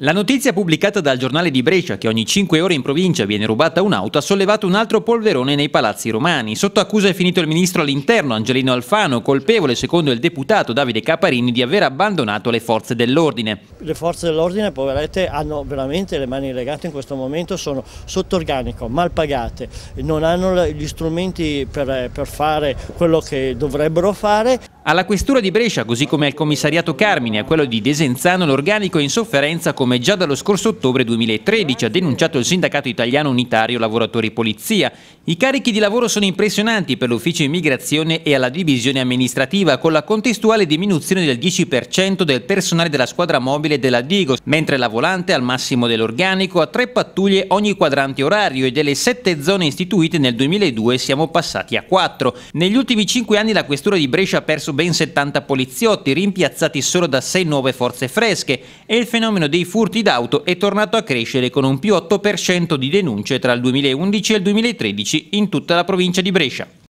La notizia pubblicata dal giornale di Brescia che ogni 5 ore in provincia viene rubata un'auto ha sollevato un altro polverone nei palazzi romani. Sotto accusa è finito il ministro all'interno Angelino Alfano, colpevole secondo il deputato Davide Caparini di aver abbandonato le forze dell'ordine. Le forze dell'ordine, poverette, hanno veramente le mani legate in questo momento, sono sotto organico, mal pagate, non hanno gli strumenti per, per fare quello che dovrebbero fare. Alla questura di Brescia, così come al commissariato Carmine e a quello di Desenzano, l'organico è in sofferenza come già dallo scorso ottobre 2013 ha denunciato il sindacato italiano unitario lavoratori polizia. I carichi di lavoro sono impressionanti per l'ufficio immigrazione e alla divisione amministrativa con la contestuale diminuzione del 10% del personale della squadra mobile della Digos, mentre la volante al massimo dell'organico ha tre pattuglie ogni quadrante orario e delle sette zone istituite nel 2002 siamo passati a quattro. Negli ultimi cinque anni la questura di Brescia ha perso ben 70 poliziotti, rimpiazzati solo da 6 nuove forze fresche e il fenomeno dei furti d'auto è tornato a crescere con un più 8% di denunce tra il 2011 e il 2013 in tutta la provincia di Brescia.